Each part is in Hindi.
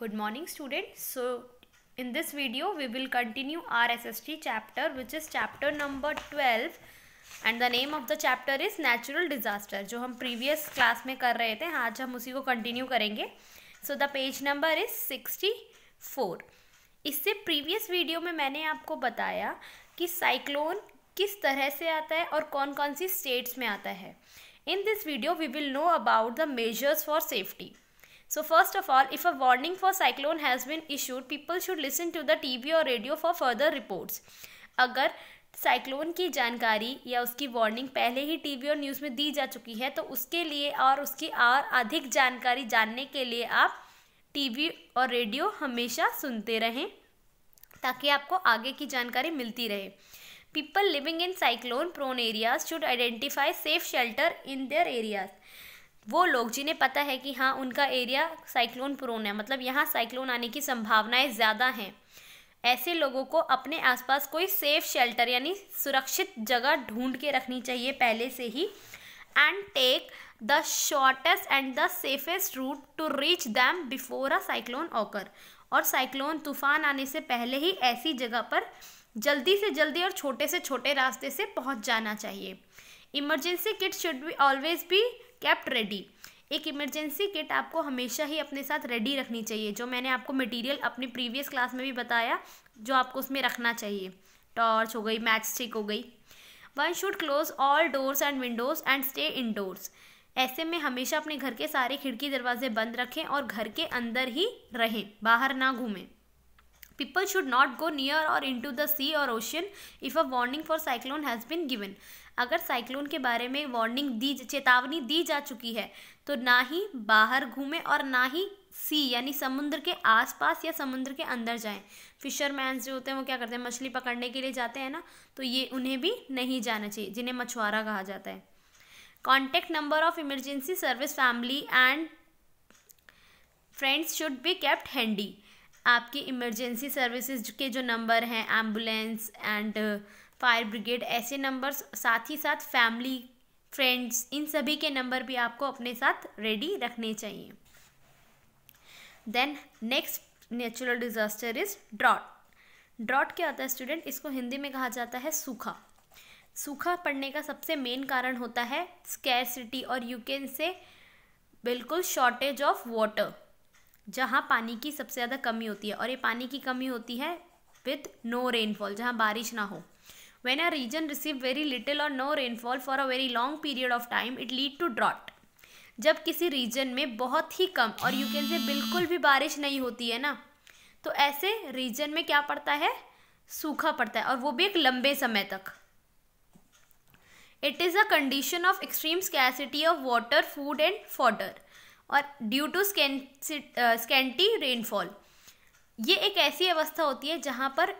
Good morning student so in this video we will continue our S S T chapter which is chapter number twelve and the name of the chapter is natural disaster जो हम प्रीवियस क्लास में कर रहे थे आज हम उसी को कंटिन्यू करेंगे so the page number is sixty four इससे प्रीवियस वीडियो में मैंने आपको बताया कि साइक्लोन किस तरह से आता है और कौन कौन सी स्टेट्स में आता है in this video we will know about the measures for safety So first of all, if a warning for cyclone has been issued, people should listen to the TV or radio for further reports. अगर साइक्लोन की जानकारी या उसकी वार्निंग पहले ही टीवी और न्यूज़ में दी जा चुकी है तो उसके लिए और उसकी और अधिक जानकारी जानने के लिए आप टीवी और रेडियो हमेशा सुनते रहें ताकि आपको आगे की जानकारी मिलती रहे people living in cyclone prone areas should identify safe shelter in their areas वो लोग जिन्हें पता है कि हाँ उनका एरिया साइक्लोन प्रोन है मतलब यहाँ साइक्लोन आने की संभावनाएं ज़्यादा हैं ऐसे लोगों को अपने आसपास कोई सेफ शेल्टर यानी सुरक्षित जगह ढूंढ के रखनी चाहिए पहले से ही and take the shortest and the safest route to reach them before a cyclone occur और साइक्लोन तूफान आने से पहले ही ऐसी जगह पर जल्दी से जल्दी और छोटे से छोटे रास्ते से पहुंच जाना चाहिए emergency kit should be always be kept ready एक इमरजेंसी किट आपको हमेशा ही अपने साथ रेडी रखनी चाहिए जो मैंने आपको मटेरियल अपनी प्रीवियस क्लास में भी बताया जो आपको उसमें रखना चाहिए टॉर्च हो गई मैच स्टिक हो गई one should close all doors and windows and stay indoors ऐसे में हमेशा अपने घर के सारे खिड़की दरवाजे बंद रखें और घर के अंदर ही रहें बाहर ना घूमें people should not go near और इन टू द सी और ocean if a warning for cyclone has been given अगर साइक्लोन के बारे में वार्निंग दी चेतावनी दी जा चुकी है तो ना ही बाहर घूमें और ना ही सी यानी समुद्र के आसपास या समुद्र के अंदर जाएं फिशरमैन जो होते हैं वो क्या करते हैं मछली पकड़ने के लिए जाते हैं ना तो ये उन्हें भी नहीं जाना चाहिए जिन्हें मछुआरा कहा जाता है contact number of emergency service family and friends should be kept handy आपकी इमरजेंसी सर्विसेज के जो नंबर हैं एम्बुलेंस एंड फायर ब्रिगेड ऐसे नंबर्स साथ ही साथ फैमिली फ्रेंड्स इन सभी के नंबर भी आपको अपने साथ रेडी रखने चाहिए then next natural disaster is drought drought क्या होता है स्टूडेंट इसको हिंदी में कहा जाता है सूखा सूखा पड़ने का सबसे मेन कारण होता है स्कैसिटी और यू कैन से बिल्कुल शॉर्टेज ऑफ वाटर जहाँ पानी की सबसे ज़्यादा कमी होती है और ये पानी की कमी होती है विथ नो रेनफॉल जहाँ बारिश ना हो When a region receive very little or no rainfall for a very long period of time, it lead to drought. जब किसी रीजन में बहुत ही कम और यू कैन से बिल्कुल भी बारिश नहीं होती है ना तो ऐसे रीजन में क्या पड़ता है सूखा पड़ता है और वो भी एक लंबे समय तक it is a condition of extreme scarcity of water food and fodder और ड्यू टू स्कैंटी रेनफॉल ये एक ऐसी अवस्था होती है जहाँ पर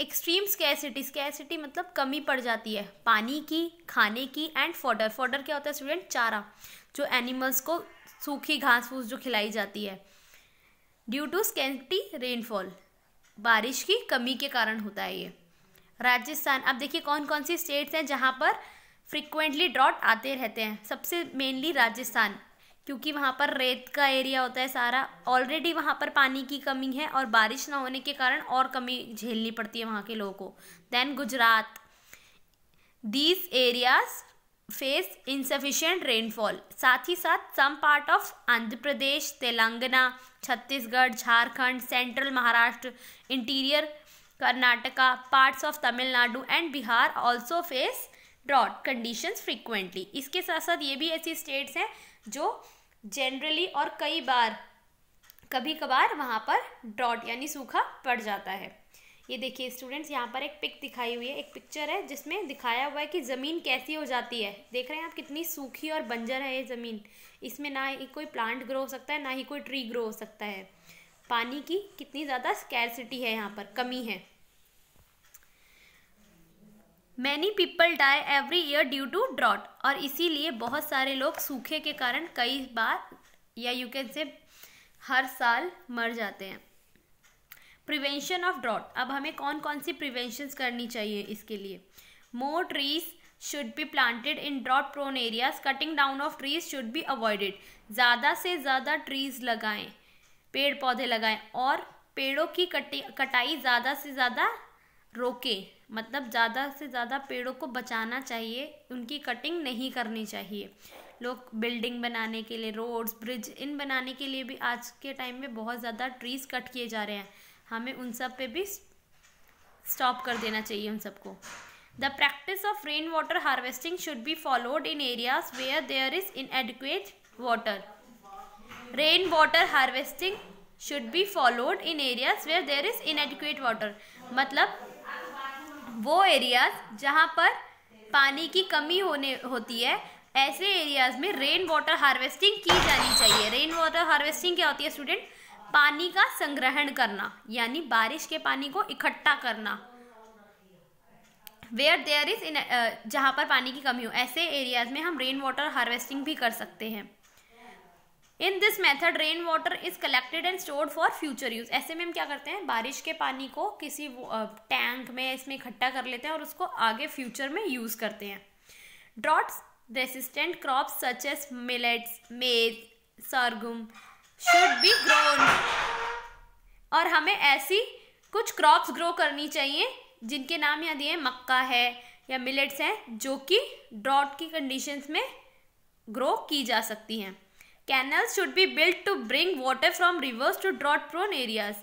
एक्सट्रीम स्कैसिटी स्कैसिटी मतलब कमी पड़ जाती है पानी की खाने की एंड फॉडर फोडर क्या होता है स्टूडेंट चारा जो एनिमल्स को सूखी घास फूस जो खिलाई जाती है ड्यू टू स्कैसिटी रेनफॉल बारिश की कमी के कारण होता है ये राजस्थान अब देखिए कौन कौन सी स्टेट्स हैं जहाँ पर फ्रिक्वेंटली ड्रॉट आते रहते हैं सबसे मेनली राजस्थान क्योंकि वहाँ पर रेत का एरिया होता है सारा ऑलरेडी वहाँ पर पानी की कमी है और बारिश ना होने के कारण और कमी झेलनी पड़ती है वहाँ के लोगों को then Gujarat these areas face insufficient rainfall साथ ही साथ some part of Andhra Pradesh Telangana Chhattisgarh Jharkhand central Maharashtra interior Karnataka parts of Tamil Nadu and Bihar also face drought conditions frequently इसके साथ साथ ये भी ऐसी स्टेट्स हैं जो जनरली और कई बार कभी कभार वहाँ पर ड्रॉट यानी सूखा पड़ जाता है ये देखिए स्टूडेंट्स यहाँ पर एक पिक दिखाई हुई है एक पिक्चर है जिसमें दिखाया हुआ है कि ज़मीन कैसी हो जाती है देख रहे हैं आप कितनी सूखी और बंजर है ये ज़मीन इसमें ना ही कोई प्लांट ग्रो हो सकता है ना ही कोई ट्री ग्रो हो सकता है पानी की कितनी ज़्यादा स्कैरसिटी है यहाँ पर कमी है many people die every year due to drought और इसीलिए बहुत सारे लोग सूखे के कारण कई बार या यू कैन से हर साल मर जाते हैं प्रिवेंशन ऑफ ड्रॉट अब हमें कौन कौन सी प्रिवेंशन करनी चाहिए इसके लिए more trees should be planted in drought prone areas cutting down of trees should be avoided ज़्यादा से ज़्यादा ट्रीज लगाएं पेड़ पौधे लगाएं और पेड़ों की कटाई ज़्यादा से ज़्यादा रोकें मतलब ज़्यादा से ज़्यादा पेड़ों को बचाना चाहिए उनकी कटिंग नहीं करनी चाहिए लोग बिल्डिंग बनाने के लिए रोड्स ब्रिज इन बनाने के लिए भी आज के टाइम में बहुत ज़्यादा ट्रीज़ कट किए जा रहे हैं हमें उन सब पे भी स्टॉप कर देना चाहिए उन सबको the practice of rain water harvesting should be followed in areas where there is inadequate water rain water harvesting should be followed in areas where there is inadequate water मतलब वो एरियाज जहाँ पर पानी की कमी होने होती है ऐसे एरियाज में रेन वाटर हार्वेस्टिंग की जानी चाहिए रेन वाटर हार्वेस्टिंग क्या होती है स्टूडेंट पानी का संग्रहण करना यानी बारिश के पानी को इकट्ठा करना वेयर देयर इज इन जहाँ पर पानी की कमी हो ऐसे एरियाज में हम रेन वाटर हार्वेस्टिंग भी कर सकते हैं in this method rain water is collected and stored for future use ऐसे में हम क्या करते हैं बारिश के पानी को किसी टैंक में इसमें इकट्ठा कर लेते हैं और उसको आगे फ्यूचर में यूज करते हैं droughts resistant crop such as millets maize sorghum should be grown और हमें ऐसी कुछ क्रॉप्स ग्रो करनी चाहिए जिनके नाम यहाँ दिए मक्का है या मिलेट्स हैं जो कि ड्रॉट की कंडीशंस में ग्रो की जा सकती हैं canals should be built to bring water from rivers to drought prone areas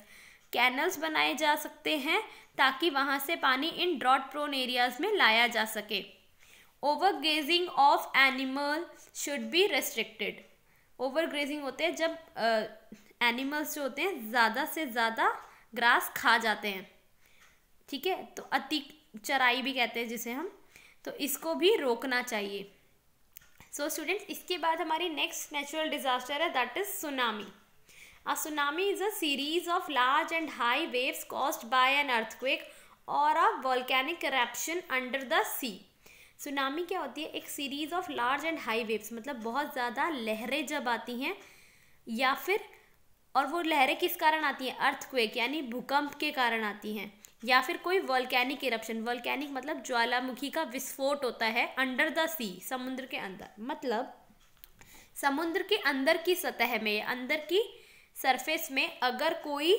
canals बनाए जा सकते हैं ताकि वहाँ से पानी इन ड्रॉट प्रोन एरियाज में लाया जा सके overgrazing of animal should be restricted overgrazing होते हैं जब एनिमल्स uh, जो होते हैं ज़्यादा से ज़्यादा ग्रास खा जाते हैं ठीक है तो अति चराई भी कहते हैं जिसे हम तो इसको भी रोकना चाहिए सो स्टूडेंट्स इसके बाद हमारी नेक्स्ट नेचुरल डिजास्टर है that is tsunami a tsunami is a series of large and high waves caused by an earthquake or a volcanic eruption under the sea tsunami क्या होती है एक series of large and high waves मतलब बहुत ज़्यादा लहरें जब आती हैं या फिर और वो लहरें किस कारण आती हैं अर्थक्वेक यानी भूकंप के कारण आती हैं या फिर कोई वॉल्केनिक इरप्शन वॉल्केनिक मतलब ज्वालामुखी का विस्फोट होता है अंडर द सी समुद्र के अंदर मतलब समुद्र के अंदर की सतह में अंदर की सरफेस में अगर कोई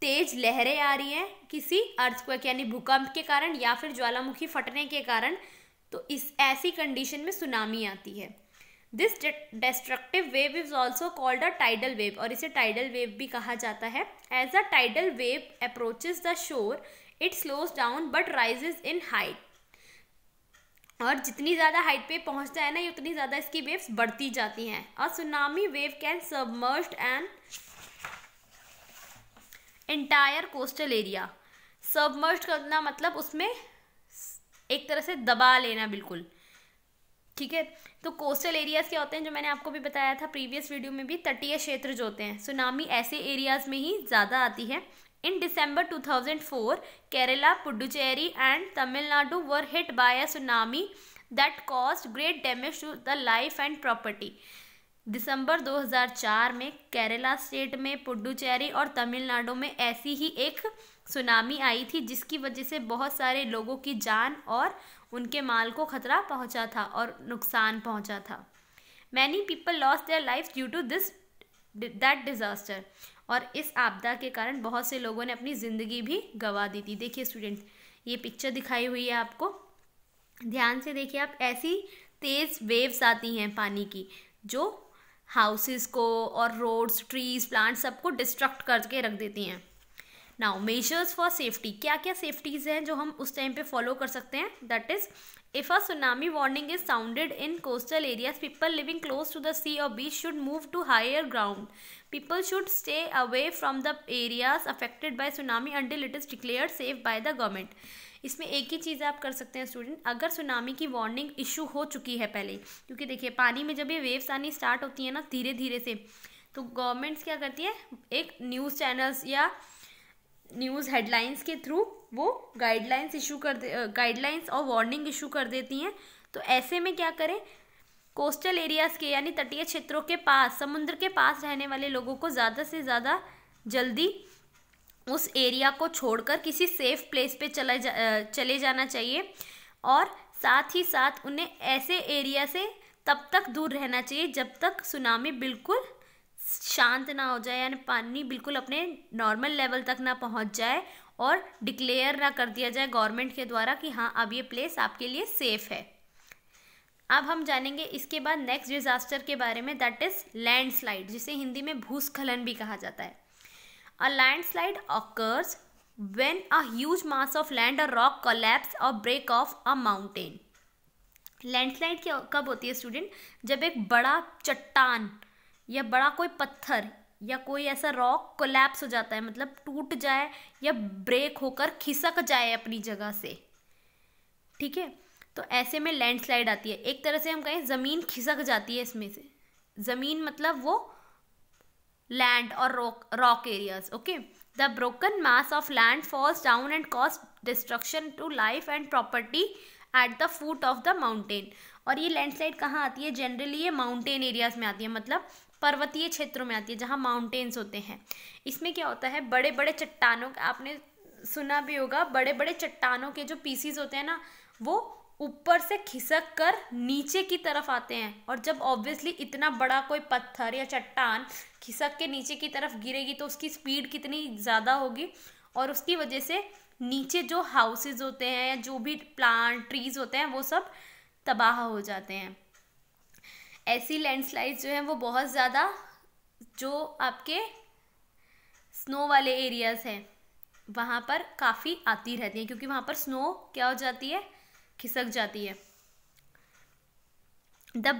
तेज लहरें आ रही हैं किसी अर्थक्वेक यानी भूकंप के कारण या फिर ज्वालामुखी फटने के कारण तो इस ऐसी कंडीशन में सुनामी आती है this destructive wave is also called a tidal wave और इसे टाइडल वेव भी कहा जाता है as a tidal wave approaches the shore it slows down but rises in height और जितनी ज़्यादा हाइट पे पहुंचता है ना ये उतनी ज़्यादा इसकी वेव्स बढ़ती जाती हैं और tsunami wave can submerge and entire coastal area submerge करना मतलब उसमें एक तरह से दबा लेना बिल्कुल ठीक है तो कोस्टल एरियाज़ क्या होते हैं जो मैंने आपको भी बताया था प्रीवियस वीडियो में भी तटीय क्षेत्र जो होते हैं सुनामी ऐसे एरियाज़ में ही ज़्यादा आती है in December 2004, thousand Kerala Puducherry and Tamil Nadu were hit by a tsunami that cause great damage to the life and property दिसंबर 2004 में केरला स्टेट में पुडुचेरी और तमिलनाडु में ऐसी ही एक सुनामी आई थी जिसकी वजह से बहुत सारे लोगों की जान और उनके माल को खतरा पहुंचा था और नुकसान पहुंचा था many people lost their life due to this that disaster और इस आपदा के कारण बहुत से लोगों ने अपनी ज़िंदगी भी गंवा दी थी देखिए स्टूडेंट्स ये पिक्चर दिखाई हुई है आपको ध्यान से देखिए आप ऐसी तेज़ वेव्स आती हैं पानी की जो हाउसेस को और रोड्स ट्रीज प्लांट्स सबको डिस्ट्रक्ट करके रख देती हैं नाउ मेजर्स फॉर सेफ्टी क्या क्या सेफ्टीज़ हैं जो हम उस टाइम पे फॉलो कर सकते हैं that is if a tsunami warning is sounded in coastal areas people living close to the sea or beach should move to higher ground people should stay away from the areas affected by tsunami until it is declare safe by the government इसमें एक ही चीज़ आप कर सकते हैं स्टूडेंट अगर सुनामी की वार्निंग इशू हो चुकी है पहले क्योंकि देखिए पानी में जब ये वेव्स आनी स्टार्ट होती है ना धीरे धीरे से तो गवर्नमेंट्स क्या करती है एक न्यूज़ चैनल्स या न्यूज़ हेडलाइंस के थ्रू वो गाइडलाइंस इशू कर दे गाइडलाइंस और वार्निंग इशू कर देती हैं तो ऐसे में क्या करें कोस्टल एरियाज़ के यानी तटीय क्षेत्रों के पास समुद्र के पास रहने वाले लोगों को ज़्यादा से ज़्यादा जल्दी उस एरिया को छोड़कर किसी सेफ प्लेस पे चला जा चले जाना चाहिए और साथ ही साथ उन्हें ऐसे एरिया से तब तक दूर रहना चाहिए जब तक सुनामी बिल्कुल शांत ना हो जाए यानी पानी बिल्कुल अपने नॉर्मल लेवल तक ना पहुंच जाए और डिक्लेयर ना कर दिया जाए गवर्नमेंट के द्वारा कि हाँ अब ये प्लेस आपके लिए सेफ़ है अब हम जानेंगे इसके बाद नेक्स्ट डिज़ास्टर के बारे में दैट इज़ लैंडस्लाइड जिसे हिंदी में भूस्खलन भी कहा जाता है a landslide occurs when a mass of land land rock rock collapse or break off a mountain landslide क्या कब होती है स्टूडेंट जब एक बड़ा चट्टान या बड़ा कोई पत्थर या कोई ऐसा रॉक कोलैप्स हो जाता है मतलब टूट जाए या ब्रेक होकर खिसक जाए अपनी जगह से ठीक है तो ऐसे में लैंडस्लाइड आती है एक तरह से हम कहें ज़मीन खिसक जाती है इसमें से ज़मीन मतलब वो लैंड और rock rock areas okay the broken mass of land falls down and cause destruction to life and property at the foot of the mountain और ये लैंडस्लाइड कहाँ आती है जनरली ये माउंटेन एरियाज में आती है मतलब पर्वतीय क्षेत्रों में आती है जहाँ माउंटेन्स होते हैं इसमें क्या होता है बड़े बड़े चट्टानों का आपने सुना भी होगा बड़े बड़े चट्टानों के जो पीसीज होते हैं ना वो ऊपर से खिसक कर नीचे की तरफ आते हैं और जब ऑब्वियसली इतना बड़ा कोई पत्थर या चट्टान खिसक के नीचे की तरफ गिरेगी तो उसकी स्पीड कितनी ज़्यादा होगी और उसकी वजह से नीचे जो हाउसेज होते हैं या जो भी प्लांट ट्रीज होते हैं वो सब तबाह हो जाते हैं ऐसी लैंडस्लाइड्स जो हैं वो बहुत ज़्यादा जो आपके स्नो वाले एरियाज़ हैं वहाँ पर काफ़ी आती रहती हैं क्योंकि वहाँ पर स्नो क्या हो जाती है खिसक जाती है the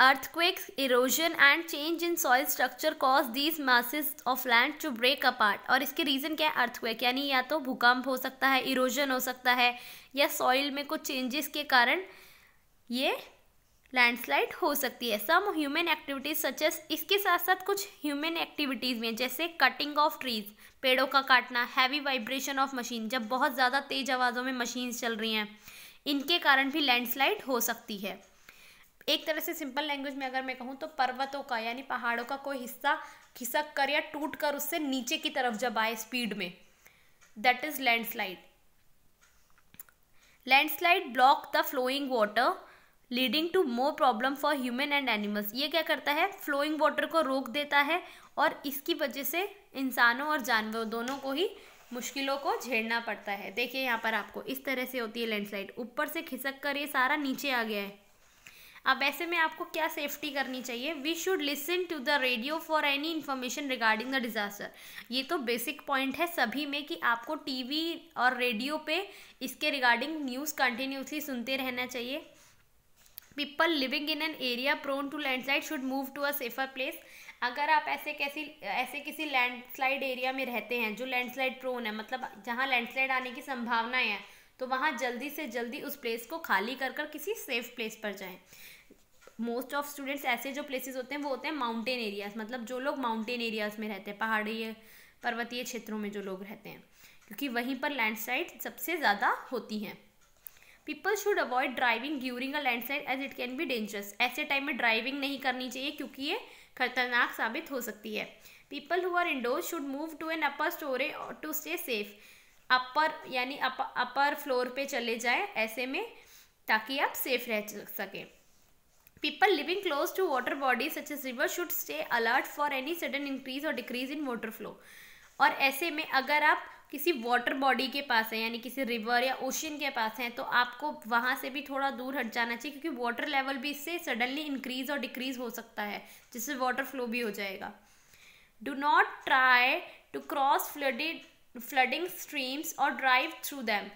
earthquakes erosion and change in soil structure cause these masses of land to break apart और इसके रीज़न क्या है अर्थक्वेक यानी या तो भूकंप हो सकता है इरोजन हो सकता है या सॉइल में कुछ चेंजेस के कारण ये लैंडस्लाइड हो सकती है सम ह्यूमन एक्टिविटीज एस इसके साथ साथ कुछ ह्यूमन एक्टिविटीज़ में जैसे कटिंग ऑफ ट्रीज पेड़ों का काटना हैवी वाइब्रेशन ऑफ मशीन जब बहुत ज़्यादा तेज आवाज़ों में मशीन चल रही हैं इनके कारण भी लैंडस्लाइड हो सकती है एक तरह से सिंपल लैंग्वेज में अगर मैं कहूँ तो पर्वतों का यानी पहाड़ों का कोई हिस्सा खिसक कर या टूट कर उससे नीचे की तरफ जब आए स्पीड में that is landslide landslide block the flowing water leading to more problem for human and animals ये क्या करता है फ्लोइंग वाटर को रोक देता है और इसकी वजह से इंसानों और जानवरों दोनों को ही मुश्किलों को झेलना पड़ता है देखिए यहाँ पर आपको इस तरह से होती है लैंडस्लाइड ऊपर से खिसक कर ये सारा नीचे आ गया है अब ऐसे में आपको क्या सेफ्टी करनी चाहिए we should listen to the radio for any information regarding the disaster ये तो बेसिक पॉइंट है सभी में कि आपको टीवी और रेडियो पे इसके रिगार्डिंग न्यूज़ कंटिन्यूसली सुनते रहना चाहिए people living in an area prone to landslide should move to a safer place अगर आप ऐसे कैसी ऐसे किसी लैंडस्लाइड एरिया में रहते हैं जो लैंडस्लाइड प्रोन है मतलब जहाँ लैंडस्लाइड आने की संभावनाएं हैं तो वहाँ जल्दी से जल्दी उस प्लेस को खाली कर कर किसी सेफ प्लेस पर जाएं मोस्ट ऑफ स्टूडेंट्स ऐसे जो प्लेसेस होते हैं वो होते हैं माउंटेन एरियाज़ मतलब जो लोग माउंटेन एरियाज़ में रहते हैं पहाड़ी पर्वतीय क्षेत्रों में जो लोग रहते हैं क्योंकि वहीं पर लैंडस्लाइड सबसे ज़्यादा होती हैं people should avoid driving during a landslide as it can be dangerous ऐसे टाइम में ड्राइविंग नहीं करनी चाहिए क्योंकि ये खतरनाक साबित हो सकती है people who are indoor should move to an upper storey to stay safe upper यानी अप, अपर फ्लोर पे चले जाए ऐसे में ताकि आप सेफ रह सकें people living close to water body such as river should stay alert for any sudden increase or decrease in water flow और ऐसे में अगर आप किसी वाटर बॉडी के पास है यानी किसी रिवर या ओशन के पास है तो आपको वहाँ से भी थोड़ा दूर हट जाना चाहिए क्योंकि वाटर लेवल भी इससे सडनली इंक्रीज और डिक्रीज हो सकता है जिससे वाटर फ्लो भी हो जाएगा do not try to cross flooded flooding streams or drive through them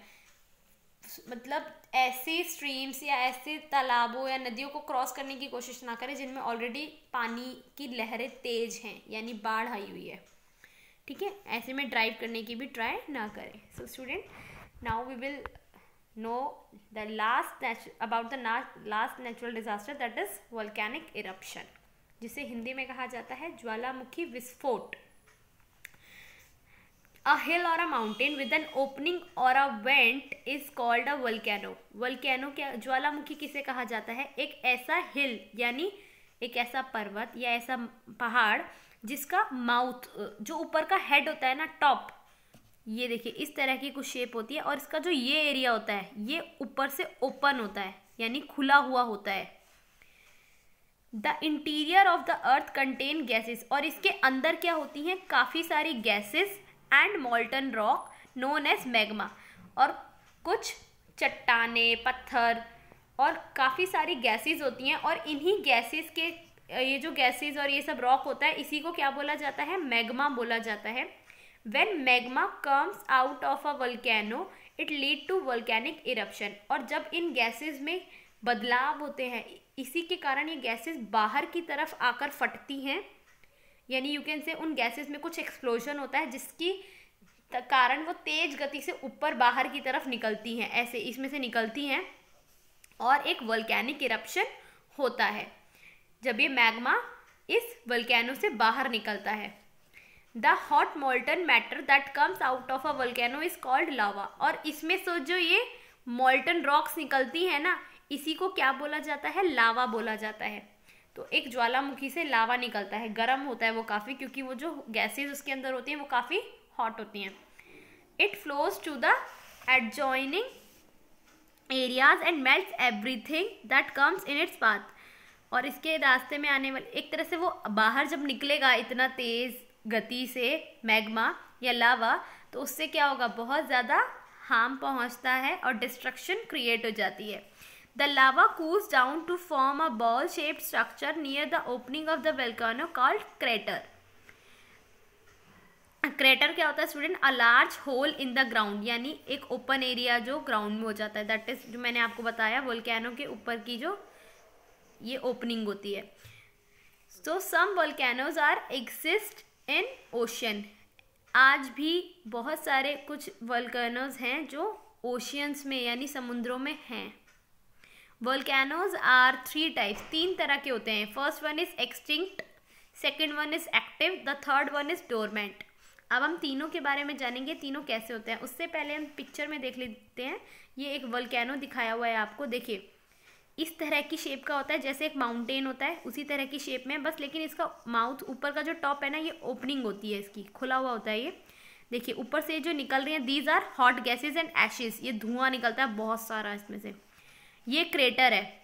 मतलब ऐसे स्ट्रीम्स या ऐसे तालाबों या नदियों को क्रॉस करने की कोशिश ना करें जिनमें ऑलरेडी पानी की लहरें तेज हैं यानी बाढ़ आई हुई है ठीक है ऐसे में ड्राइव करने की भी ट्राई ना करें so student now we will know the last about the last natural disaster that is volcanic eruption जिसे हिंदी में कहा जाता है ज्वालामुखी विस्फोट a hill or a mountain with an opening or a vent is called a volcano. Volcano क्या ज्वालामुखी किसे कहा जाता है एक ऐसा हिल यानी एक ऐसा पर्वत या ऐसा पहाड़ जिसका माउथ जो ऊपर का हेड होता है ना टॉप ये देखिए इस तरह की कुछ शेप होती है और इसका जो ये एरिया होता है ये ऊपर से ओपन होता है यानी खुला हुआ होता है the interior of the earth contain gases और इसके अंदर क्या होती हैं काफ़ी सारी gases and molten rock known as magma और कुछ चट्टाने पत्थर और काफ़ी सारी गैसेस होती हैं और इन्हीं गैसेस के ये जो गैसेज और ये सब रॉक होता है इसी को क्या बोला जाता है मैग्मा बोला जाता है when magma comes out of a volcano it lead to volcanic eruption और जब इन गैसेज में बदलाव होते हैं इसी के कारण ये गैसेस बाहर की तरफ आकर फटती हैं यानी यू कैन से उन गैसेस में कुछ एक्सप्लोजन होता है जिसकी कारण वो तेज गति से ऊपर बाहर की तरफ निकलती हैं ऐसे इसमें से निकलती हैं और एक वल्कैनिक इरप्शन होता है जब ये मैग्मा इस वल्केनो से बाहर निकलता है the hot molten matter that comes out of a volcano is called lava और इसमें से जो ये मोल्टन रॉक्स निकलती है ना इसी को क्या बोला जाता है लावा बोला जाता है तो एक ज्वालामुखी से लावा निकलता है गर्म होता है वो काफ़ी क्योंकि वो जो गैसेज उसके अंदर होती हैं वो काफ़ी हॉट होती हैं it flows to the adjoining areas and melt everything that comes in its path और इसके रास्ते में आने वाले एक तरह से वो बाहर जब निकलेगा इतना तेज़ गति से मैग्मा या लावा तो उससे क्या होगा बहुत ज़्यादा हार्म पहुंचता है और डिस्ट्रक्शन क्रिएट हो जाती है the lava cools down to form a ball shaped structure near the opening of the volcano called crater crater क्या होता है student a large hole in the ground यानी एक ओपन एरिया जो ग्राउंड में हो जाता है दैट इज जो मैंने आपको बताया वोल्केनो के ऊपर की जो ये ओपनिंग होती है so some volcanoes are exist in ocean आज भी बहुत सारे कुछ वल्केनोज हैं जो ओशियंस में यानी समुद्रों में हैं वल्केनोज आर थ्री टाइप्स तीन तरह के होते हैं first one is extinct second one is active the third one is dormant अब हम तीनों के बारे में जानेंगे तीनों कैसे होते हैं उससे पहले हम पिक्चर में देख लेते हैं ये एक वल्केनो दिखाया हुआ है आपको देखिए इस तरह की शेप का होता है जैसे एक माउंटेन होता है उसी तरह की शेप में बस लेकिन इसका माउथ ऊपर का जो टॉप है ना ये ओपनिंग होती है इसकी खुला हुआ होता है ये देखिए ऊपर से जो निकल रही है these are hot gases and ashes ये धुआं निकलता है बहुत सारा इसमें से ये क्रेटर है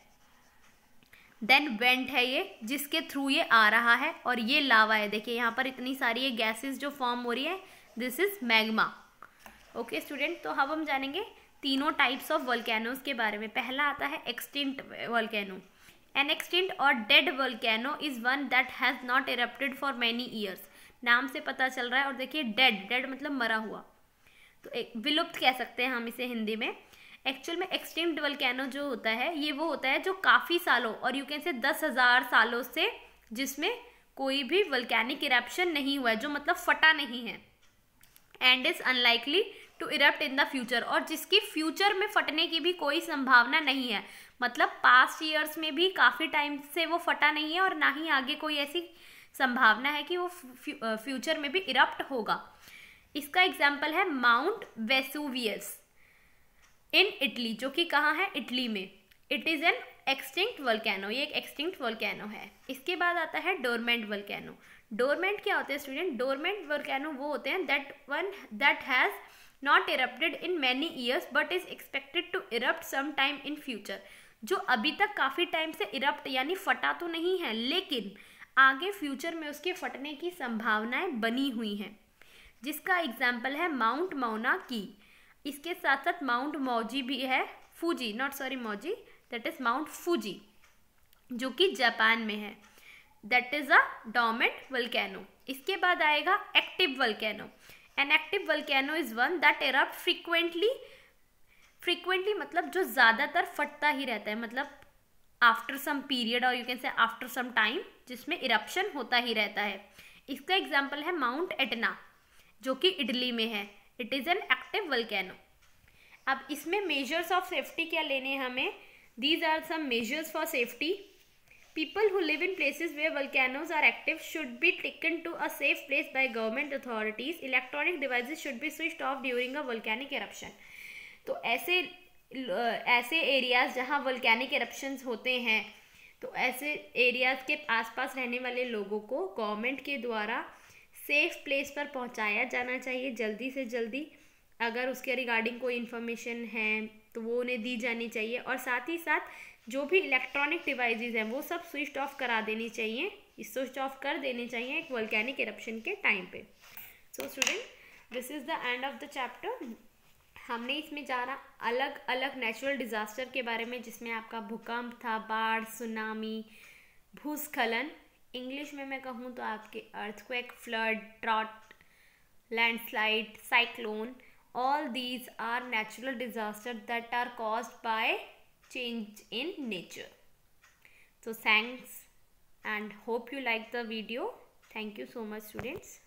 देन वेंट है ये जिसके थ्रू ये आ रहा है और ये लावा है देखिए यहाँ पर इतनी सारी ये गैसेज जो फॉर्म हो रही है this is magma okay student तो अब हम जानेंगे तीनों टाइप्स ऑफ वोल्केनोज के बारे में पहला आता है एक्सटिंट वोल्केनो एन एक्सटिंट और dead volcano is one that has not erupted for many years नाम से पता चल रहा है और देखिए डेड डेड मतलब मरा हुआ तो एक विलुप्त कह सकते हैं हम इसे हिंदी में एक्चुअल में एक्सटिंक्ट वल्केनो जो होता है ये वो होता है जो काफ़ी सालों और यू कैन से दस हज़ार सालों से जिसमें कोई भी वल्केनिक इरप्शन नहीं हुआ है जो मतलब फटा नहीं है and is unlikely to erupt in the future और जिसकी फ्यूचर में फटने की भी कोई संभावना नहीं है मतलब पास्ट ईयर्स में भी काफ़ी टाइम से वो फटा नहीं है और ना ही आगे कोई ऐसी संभावना है कि वो फ्यूचर में भी इरप्ट होगा इसका एग्जाम्पल है माउंट वेसुवियस इन इटली जो कि कहाँ है इटली में it is an extinct volcano ये एक एक्सटिंक्ट वल्कैनो है इसके बाद आता है डोरमेंट वल्कैनो डोरमेंट क्या होते हैं स्टूडेंट डोरमेंट वर्कैनो वो होते हैं that one that has erupted in many years but is expected to erupt some time in future जो अभी तक काफ़ी टाइम से इरप्ट यानी फटा तो नहीं है लेकिन आगे फ्यूचर में उसके फटने की संभावनाएं बनी हुई हैं जिसका एग्जाम्पल है माउंट मौना की इसके साथ साथ माउंट मौजी भी है फूजी नॉट सॉरी मौजी दैट इज़ माउंट फूजी जो कि जापान में है that is a dormant volcano इसके बाद आएगा active volcano an active volcano is one that erupts frequently frequently मतलब जो ज़्यादातर फटता ही रहता है मतलब आफ्टर सम पीरियड और you can say after some time जिसमें इरप्शन होता ही रहता है इसका एग्जाम्पल है माउंट एटना जो कि इडली में है it is an active volcano अब इसमें मेजर्स ऑफ सेफ्टी क्या लेने हैं हमें these are some measures for safety people who live in places where volcanoes are active should be taken to a safe place by government authorities electronic devices should be switched off during a volcanic eruption तो ऐसे ऐसे एरियाज जहाँ वल्कैनिक एरप्शंस होते हैं तो ऐसे एरियाज के आसपास रहने वाले लोगों को गवर्नमेंट के द्वारा सेफ प्लेस पर पहुंचाया जाना चाहिए जल्दी से जल्दी अगर उसके रिगार्डिंग कोई इन्फॉर्मेशन है तो वो उन्हें दी जानी चाहिए और साथ ही साथ जो भी इलेक्ट्रॉनिक डिवाइज हैं वो सब स्विच ऑफ करा देनी चाहिए स्विच ऑफ कर देने चाहिए एक वॉल्केनिक इरप्शन के टाइम पे so student this is the end of the chapter हमने इसमें जाना अलग अलग नेचुरल डिज़ास्टर के बारे में जिसमें आपका भूकंप था बाढ़ सुनामी भूस्खलन इंग्लिश में मैं कहूँ तो आपके earthquake flood drought landslide cyclone All these are natural disasters that are caused by change in nature. So thanks and hope you like the video. Thank you so much students.